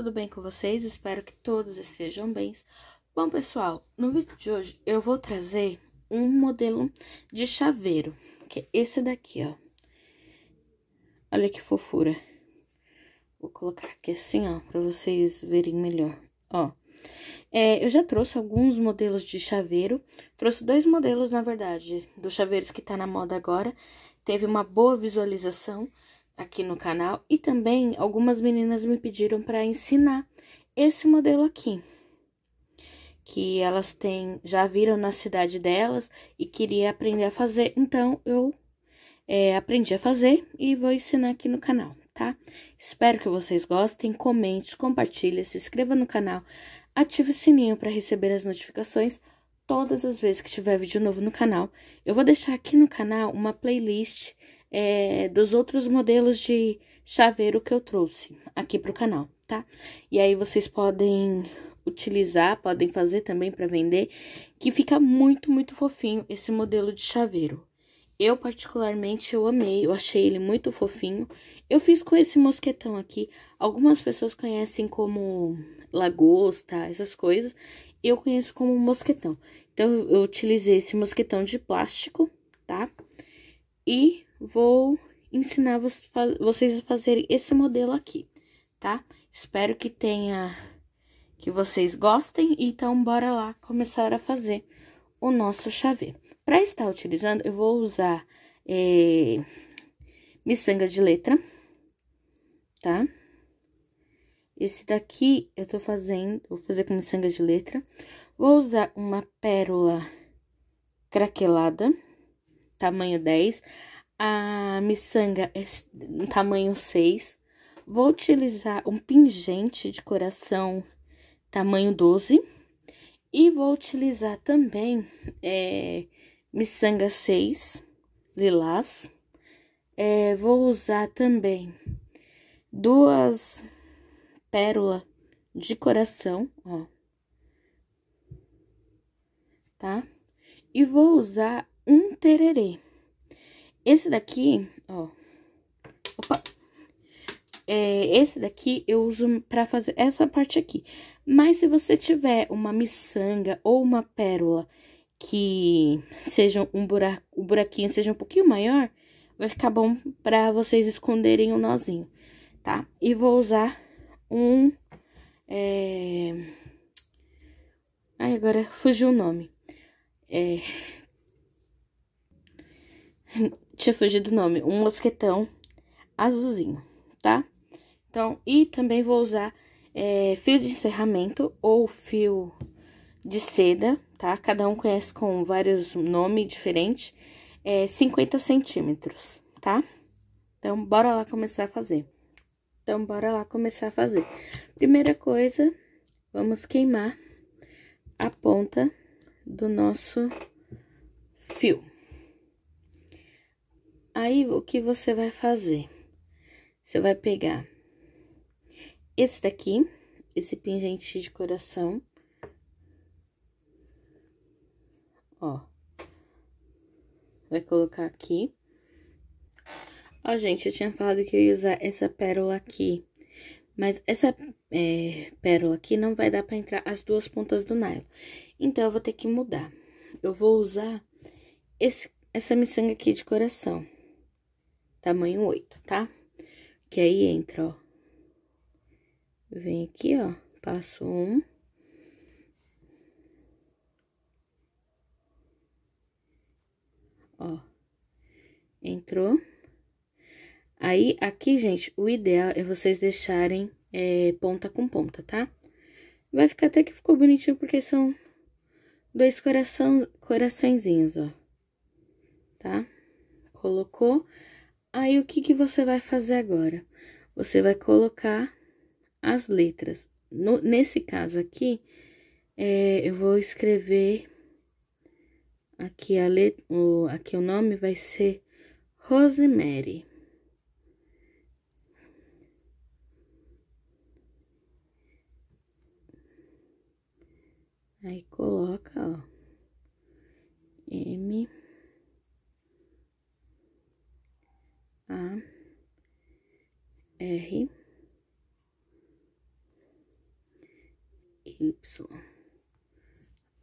tudo bem com vocês? Espero que todos estejam bem. Bom, pessoal, no vídeo de hoje eu vou trazer um modelo de chaveiro, que é esse daqui, ó. Olha que fofura. Vou colocar aqui assim, ó, pra vocês verem melhor, ó. É, eu já trouxe alguns modelos de chaveiro, trouxe dois modelos, na verdade, dos chaveiros que tá na moda agora. Teve uma boa visualização aqui no canal e também algumas meninas me pediram para ensinar esse modelo aqui, que elas têm, já viram na cidade delas e queria aprender a fazer, então eu é, aprendi a fazer e vou ensinar aqui no canal, tá? Espero que vocês gostem, comente, compartilhe, se inscreva no canal, ative o sininho para receber as notificações todas as vezes que tiver vídeo novo no canal. Eu vou deixar aqui no canal uma playlist é, dos outros modelos de chaveiro que eu trouxe aqui pro canal, tá? E aí vocês podem utilizar, podem fazer também para vender, que fica muito, muito fofinho esse modelo de chaveiro. Eu, particularmente, eu amei, eu achei ele muito fofinho. Eu fiz com esse mosquetão aqui. Algumas pessoas conhecem como lagosta, essas coisas. Eu conheço como mosquetão. Então, eu utilizei esse mosquetão de plástico, tá? E vou ensinar vocês a fazerem esse modelo aqui, tá? Espero que tenha, que vocês gostem, então bora lá começar a fazer o nosso chave. Para estar utilizando, eu vou usar é, miçanga de letra, tá? Esse daqui eu tô fazendo, vou fazer com miçanga de letra. Vou usar uma pérola craquelada, tamanho 10 a ah, miçanga é tamanho 6. Vou utilizar um pingente de coração tamanho 12. E vou utilizar também é, miçanga 6, lilás. É, vou usar também duas pérola de coração, ó. Tá? E vou usar um tererê. Esse daqui, ó. Opa! É, esse daqui eu uso pra fazer essa parte aqui. Mas se você tiver uma miçanga ou uma pérola que seja um buraco, o buraquinho seja um pouquinho maior, vai ficar bom pra vocês esconderem o um nozinho, tá? E vou usar um... É... Ai, agora fugiu o nome. É... Tinha fugido o nome. Um mosquetão azulzinho, tá? Então, e também vou usar é, fio de encerramento ou fio de seda, tá? Cada um conhece com vários nomes diferentes. É, 50 centímetros, tá? Então, bora lá começar a fazer. Então, bora lá começar a fazer. Primeira coisa, vamos queimar a ponta do nosso fio. Aí o que você vai fazer? Você vai pegar esse daqui, esse pingente de coração. Ó. Vai colocar aqui. Ó, gente, eu tinha falado que eu ia usar essa pérola aqui. Mas essa é, pérola aqui não vai dar pra entrar as duas pontas do nylon. Então, eu vou ter que mudar. Eu vou usar esse, essa miçanga aqui de coração tamanho 8, tá? Que aí entra, ó. Vem aqui, ó, passo um. Ó, entrou. Aí, aqui, gente, o ideal é vocês deixarem é, ponta com ponta, tá? Vai ficar até que ficou bonitinho, porque são dois coração, coraçõezinhos, ó. Tá? Colocou. Aí o que, que você vai fazer agora? Você vai colocar as letras. No, nesse caso aqui, é, eu vou escrever aqui a letra, o, aqui o nome vai ser Rosemary. Aí coloca.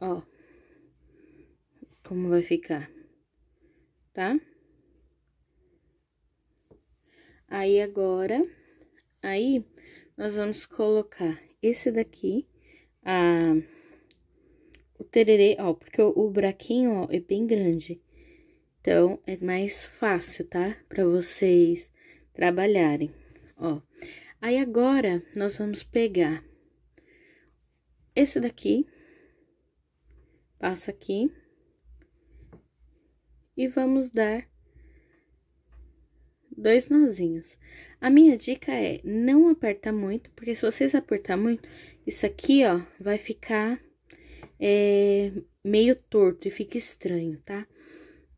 Ó. Como vai ficar. Tá? Aí, agora... Aí, nós vamos colocar esse daqui, a... O tererê, ó, porque o, o buraquinho, ó, é bem grande. Então, é mais fácil, tá? Pra vocês trabalharem, ó. Aí, agora, nós vamos pegar esse daqui, passa aqui, e vamos dar dois nozinhos. A minha dica é não apertar muito, porque se vocês apertar muito, isso aqui, ó, vai ficar é, meio torto e fica estranho, tá?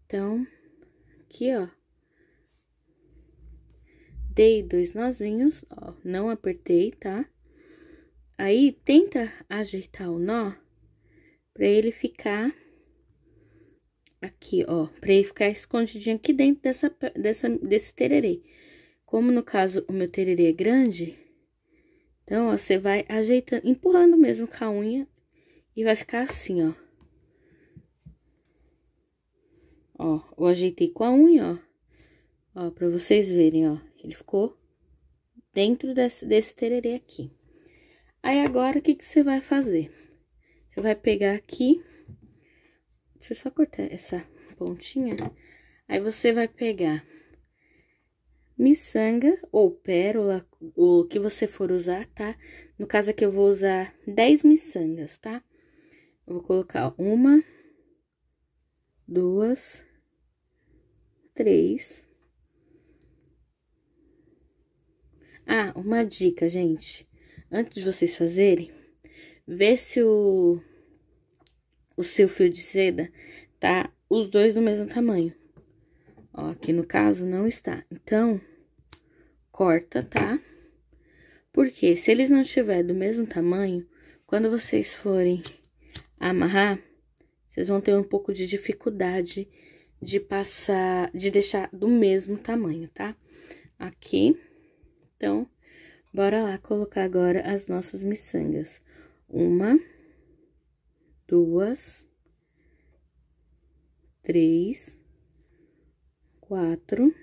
Então, aqui, ó, dei dois nozinhos, ó, não apertei, tá? Aí, tenta ajeitar o nó pra ele ficar aqui, ó. Pra ele ficar escondidinho aqui dentro dessa, dessa, desse tererê. Como, no caso, o meu tererê é grande, então, ó, você vai ajeitando, empurrando mesmo com a unha e vai ficar assim, ó. Ó, eu ajeitei com a unha, ó. Ó, pra vocês verem, ó. Ele ficou dentro desse, desse tererê aqui. Aí, agora, o que que você vai fazer? Você vai pegar aqui... Deixa eu só cortar essa pontinha. Aí, você vai pegar miçanga ou pérola, o que você for usar, tá? No caso aqui, eu vou usar 10 miçangas, tá? Eu vou colocar uma, duas, três... Ah, uma dica, gente antes de vocês fazerem, vê se o, o seu fio de seda tá os dois do mesmo tamanho. Ó, aqui no caso não está. Então, corta, tá? Porque se eles não estiverem do mesmo tamanho, quando vocês forem amarrar, vocês vão ter um pouco de dificuldade de passar, de deixar do mesmo tamanho, tá? Aqui, então, Bora lá colocar agora as nossas miçangas. Uma, duas, três, quatro,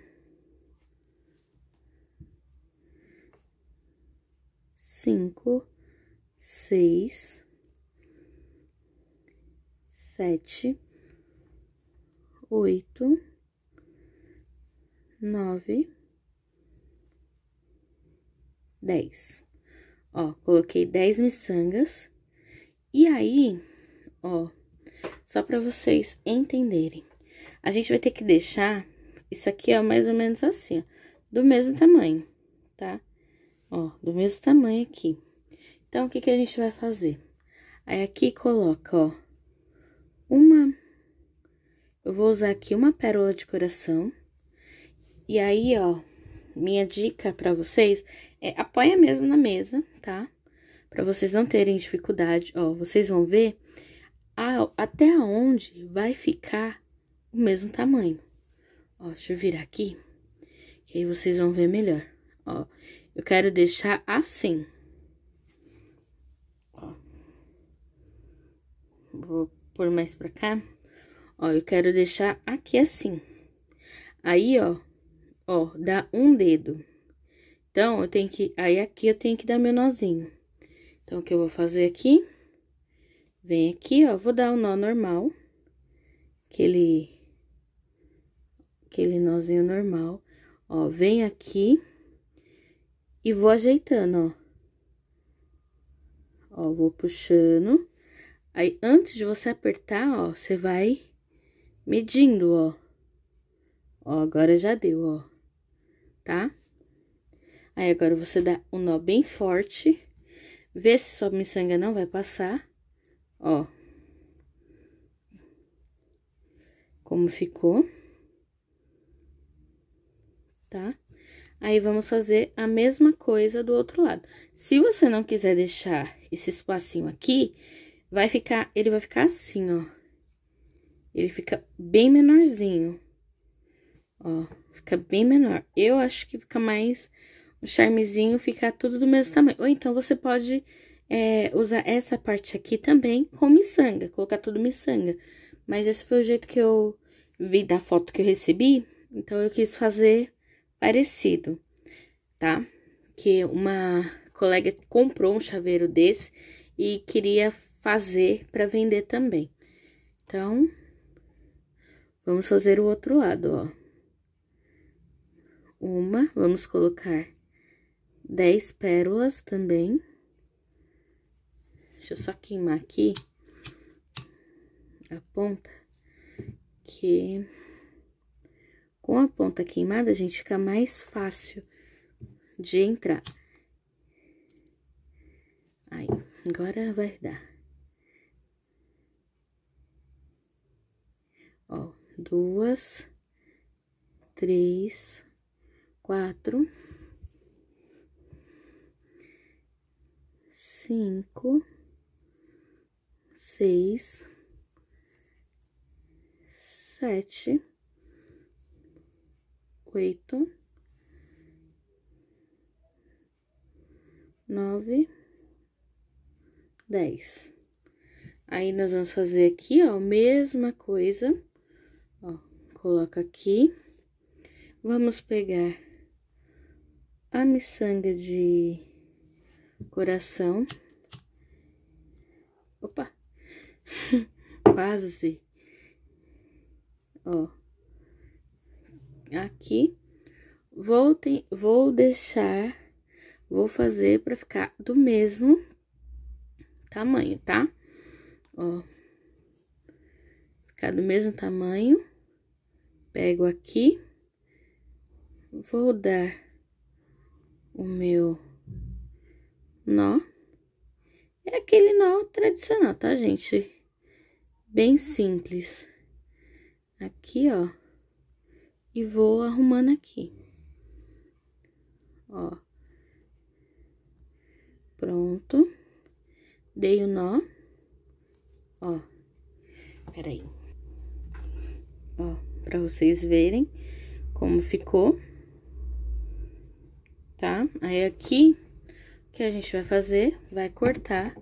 cinco, seis, sete, oito, nove, 10. Ó, coloquei 10 miçangas. E aí, ó, só para vocês entenderem. A gente vai ter que deixar isso aqui, ó, mais ou menos assim, ó, do mesmo tamanho, tá? Ó, do mesmo tamanho aqui. Então, o que que a gente vai fazer? Aí, aqui coloca, ó, uma... Eu vou usar aqui uma pérola de coração. E aí, ó, minha dica para vocês é apoia mesmo na mesa, tá? Para vocês não terem dificuldade, ó, vocês vão ver a, até onde vai ficar o mesmo tamanho. Ó, deixa eu virar aqui, que aí vocês vão ver melhor. Ó, eu quero deixar assim. Ó. Vou pôr mais pra cá. Ó, eu quero deixar aqui assim. Aí, ó, ó, dá um dedo. Então, eu tenho que, aí aqui eu tenho que dar meu nozinho. Então, o que eu vou fazer aqui? Vem aqui, ó, vou dar um nó normal, aquele, aquele nozinho normal, ó, vem aqui e vou ajeitando, ó. Ó, vou puxando. Aí, antes de você apertar, ó, você vai medindo, ó. Ó, agora já deu, ó tá? Aí, agora, você dá um nó bem forte, vê se sua miçanga não vai passar, ó. Como ficou, tá? Aí, vamos fazer a mesma coisa do outro lado. Se você não quiser deixar esse espacinho aqui, vai ficar, ele vai ficar assim, ó. Ele fica bem menorzinho, ó fica bem menor. Eu acho que fica mais o charmezinho ficar tudo do mesmo tamanho. Ou então você pode é, usar essa parte aqui também com miçanga, colocar tudo miçanga. Mas esse foi o jeito que eu vi da foto que eu recebi, então eu quis fazer parecido, tá? Que uma colega comprou um chaveiro desse e queria fazer para vender também. Então, vamos fazer o outro lado, ó uma, vamos colocar 10 pérolas também. Deixa eu só queimar aqui a ponta, que com a ponta queimada, a gente, fica mais fácil de entrar. Aí, agora vai dar. Ó, duas, três, quatro, cinco, seis, sete, oito, nove, dez. Aí, nós vamos fazer aqui, ó, mesma coisa, ó, coloca aqui. Vamos pegar a miçanga de coração. Opa! Quase. Ó. Aqui. Vou, te, vou deixar, vou fazer pra ficar do mesmo tamanho, tá? Ó. Ficar do mesmo tamanho. Pego aqui. Vou dar o meu nó. É aquele nó tradicional, tá, gente? Bem simples. Aqui, ó. E vou arrumando aqui. Ó. Pronto. Dei o nó. Ó. Peraí. Ó, pra vocês verem como ficou tá? Aí, aqui, o que a gente vai fazer? Vai cortar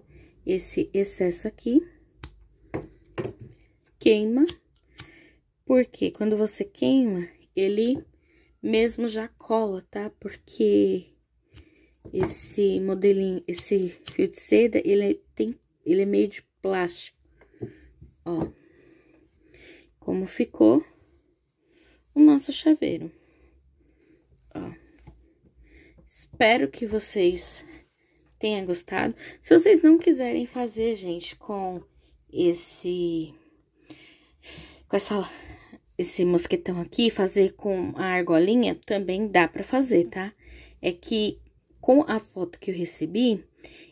esse excesso aqui, queima, porque quando você queima, ele mesmo já cola, tá? Porque esse modelinho, esse fio de seda, ele tem, ele é meio de plástico, ó. Como ficou o nosso chaveiro, ó. Espero que vocês tenham gostado. Se vocês não quiserem fazer, gente, com esse com essa esse mosquetão aqui, fazer com a argolinha, também dá pra fazer, tá? É que com a foto que eu recebi,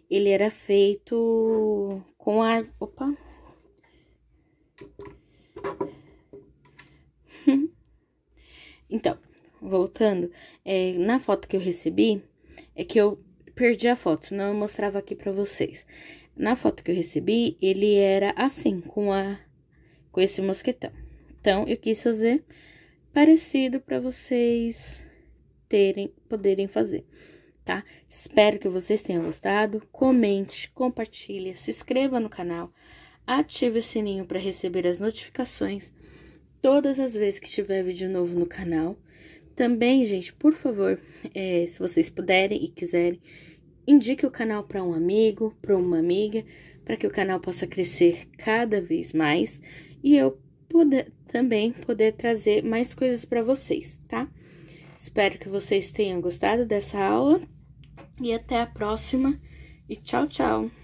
ele era feito com a... Opa! então, voltando, é, na foto que eu recebi, é que eu perdi a foto, senão eu mostrava aqui pra vocês. Na foto que eu recebi, ele era assim, com, a, com esse mosquetão. Então, eu quis fazer parecido pra vocês terem, poderem fazer, tá? Espero que vocês tenham gostado. Comente, compartilhe, se inscreva no canal, ative o sininho para receber as notificações todas as vezes que tiver vídeo novo no canal. Também, gente, por favor, é, se vocês puderem e quiserem, indique o canal para um amigo, para uma amiga, para que o canal possa crescer cada vez mais e eu poder, também poder trazer mais coisas para vocês, tá? Espero que vocês tenham gostado dessa aula e até a próxima e tchau, tchau!